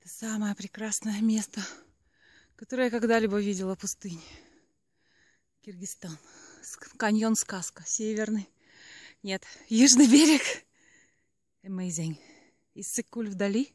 Это самое прекрасное место, которое я когда-либо видела пустыне. Киргизстан. Каньон Сказка. Северный. Нет, южный берег. Amazing. Иссык-Куль вдали.